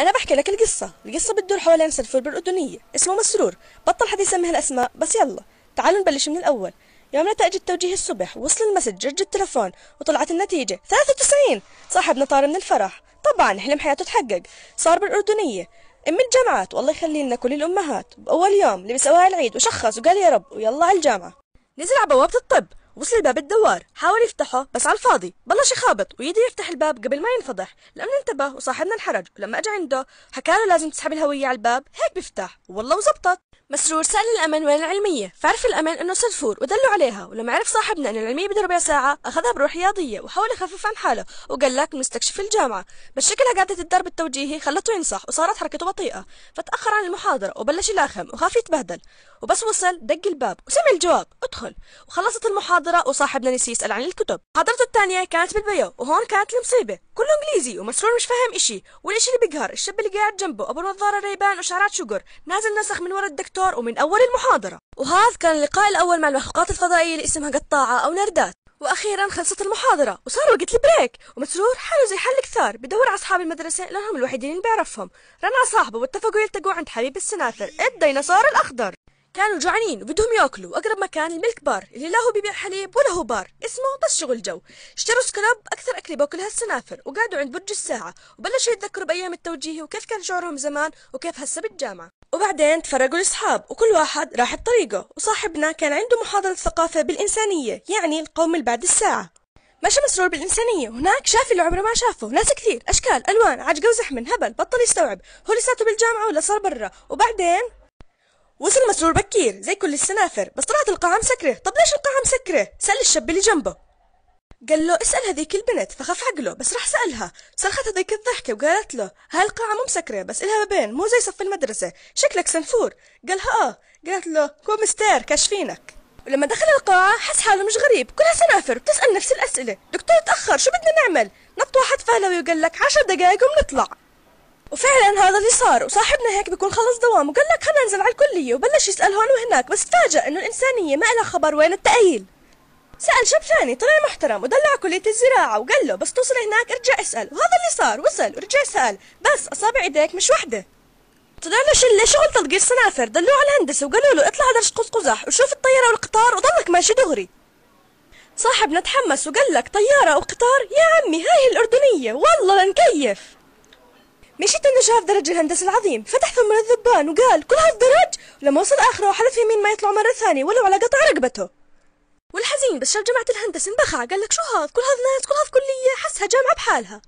أنا بحكي لك القصة القصة بتدور حوالين سلفور بالأردنية اسمه مسرور بطل حد يسمي هالأسماء بس يلا تعالوا نبلش من الأول يوم نتائج التوجيه الصبح وصل المسج جرج التلفون وطلعت النتيجة 93 صاحبنا طار من الفرح طبعا حلم حياته تحقق صار بالأردنية أم الجامعات والله يخلي لنا كل الأمهات بأول يوم لبس أوائل العيد وشخص وقال يا رب ويلا على الجامعة نزل على بوابة الطب وصل الباب الدوار حاول يفتحه بس على الفاضي بلش يخابط ويدي يفتح الباب قبل ما ينفضح لما انتبه وصاحبنا انحرج ولما اجى عنده حكى له لازم تسحب الهويه على الباب هيك بيفتح والله وزبطت مسرور سأل الأمن وين العلمية فعرف الأمن أنه سلفور ودلوا عليها ولما عرف صاحبنا أن العلمية بدها ربع ساعة أخذها بروح رياضية وحاول يخفف عن حاله وقال لك مستكشف الجامعة بس شكلها قاعدة الدرب التوجيهي خلته ينصح وصارت حركته بطيئة فتأخر عن المحاضرة وبلش يلاخم وخاف يتبهدل وبس وصل دق الباب وسمع الجواب ادخل وخلصت المحاضرة وصاحبنا نسي يسأل عن الكتب محاضرته الثانية كانت بالبيو وهون كانت المصيبة كله إنجليزي ومسرور مش فاهم إشي والإشي اللي بيقهر الشاب اللي قاعد جنبه أبو نظارة ريبان وشعرات شقر نازل نسخ من ورا الدكتور الدكتور ومن أول المحاضرة وهذا كان اللقاء الأول مع المخلوقات الفضائية اللي اسمها قطاعة أو نردات واخيرا خلصت المحاضره وصار وقت البريك ومسرور حاله زي حال كثار بدور على اصحاب المدرسه لانهم الوحيدين اللي بيعرفهم رن على صاحبه واتفقوا يلتقوا عند حبيب السنافر الديناصور الاخضر كانوا جوعانين وبدهم ياكلوا واقرب مكان الملك بار اللي لا هو بيبيع حليب ولا هو بار اسمه بس شغل جو اشتروا سكلاب اكثر اكله باكلها السنافر وقعدوا عند برج الساعه وبلشوا يتذكروا بايام التوجيهي وكيف كان شعورهم زمان وكيف هسه بالجامعه وبعدين تفرقوا الاصحاب وكل واحد راح بطريقه وصاحبنا كان عنده محاضره ثقافه بالانسانيه يعني القوم اللي بعد الساعه مشى مسرور بالإنسانية هناك شاف اللي عمره ما شافه ناس كثير أشكال ألوان عجقة وزحمة هبل بطل يستوعب هو لساته بالجامعة ولا صار برا وبعدين وصل مسرور بكير زي كل السنافر بس طلعت القاعة مسكرة طب ليش القاعة مسكرة سأل الشاب اللي جنبه قال له اسأل هذيك البنت فخاف عقله بس راح سألها صرخت هذيك الضحكة وقالت له هاي القاعة مو مسكرة بس إلها بابين مو زي صف المدرسة شكلك سنفور قالها آه قالت له كو مستير كاشفينك ولما دخل القاعة حس حاله مش غريب كلها سنافر بتسأل نفس الأسئلة دكتور تأخر شو بدنا نعمل نط واحد فهلوي وقال لك عشر دقايق وبنطلع وفعلا هذا اللي صار وصاحبنا هيك بيكون خلص دوام وقال لك خلينا ننزل على الكلية وبلش يسأل هون وهناك بس تفاجأ إنه الإنسانية ما لها خبر وين التأهيل سأل شاب ثاني طلع محترم ودلع كلية الزراعة وقال له بس توصل هناك ارجع اسأل وهذا اللي صار وصل ورجع سأل بس أصابع إيديك مش وحدة طلع له شلة شغل تلقيص صنافر دلوه على الهندسة وقالوا له اطلع درس قوس قزح وشوف الطيارة والقطار وضلك ماشي دغري صاحبنا تحمس وقال لك طيارة وقطار يا عمي هاي الأردنية والله لنكيف مشيت انا شاف درج الهندسه العظيم فتح ثم الذبان وقال كل هالدرج ولما وصل اخره وحلف يمين ما يطلع مره ثانيه ولو على قطع رقبته والحزين بس شاف جامعه الهندسه انبخع قال لك شو هذا كل هذا ناس كل هذا كليه حسها جامعه بحالها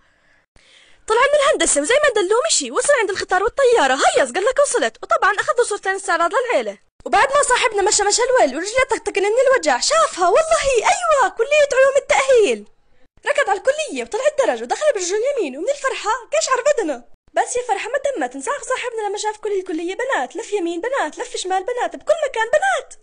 طلع من الهندسه وزي ما دلوه مشي وصل عند القطار والطياره هيص قال لك وصلت وطبعا اخذ صورتين استعراض للعيله وبعد ما صاحبنا مشى مشى الويل ورجله تقتقل من الوجع شافها والله ايوه كليه علوم التاهيل ركض على الكليه وطلع الدرج ودخل برجل اليمين ومن الفرحه قشعر بدنه بس يا فرحة ما تمت نساق صاحبنا لما شاف كل الكلية بنات لف يمين بنات لف شمال بنات بكل مكان بنات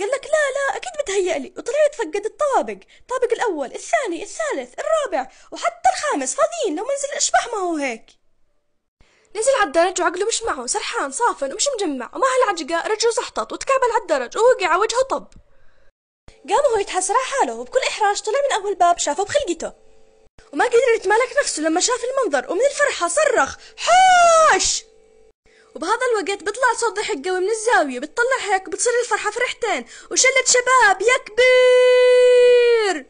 قال لك لا لا أكيد بتهيألي وطلعت فقد الطوابق الطابق الأول الثاني الثالث الرابع وحتى الخامس فاضيين لو منزل الأشباح ما هو هيك نزل على الدرج وعقله مش معه سرحان صافن ومش مجمع ومع هالعجقة رجله زحطت وتكعبل على الدرج ووقع وجهه طب قام هو يتحسر على حاله وبكل إحراج طلع من أول باب شافه بخلقته وما قدر يتمالك نفسه لما شاف المنظر ومن الفرحة صرخ حوش وبهذا الوقت بطلع صوت ضحك قوي من الزاوية بتطلع هيك بتصير الفرحة فرحتين وشلة شباب يا كبير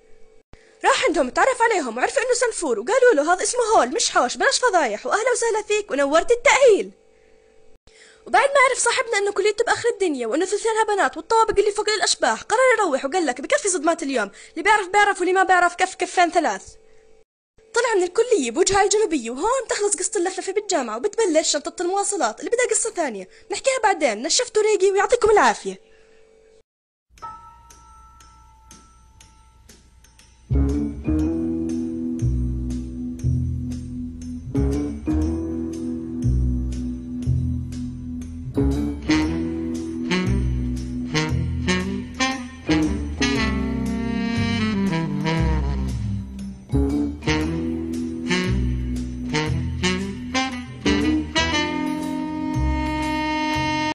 راح عندهم تعرف عليهم وعرف انه سنفور وقالوا له هذا اسمه هول مش حوش بلاش فضايح واهلا وسهلا فيك ونورت التأهيل وبعد ما عرف صاحبنا انه كليته باخر الدنيا وانه ثلثينها بنات والطوابق اللي فوق الاشباح قرر يروح وقال لك بكفي صدمات اليوم اللي بيعرف بيعرف واللي ما بيعرف كف كفين ثلاث طلع من الكلية بوجهها الجنوبية وهون تخلص قصة اللفلفة بالجامعة وبتبلش شنطة المواصلات اللي بدها قصة ثانية نحكيها بعدين نشفتوا ريقي ويعطيكم العافية thank you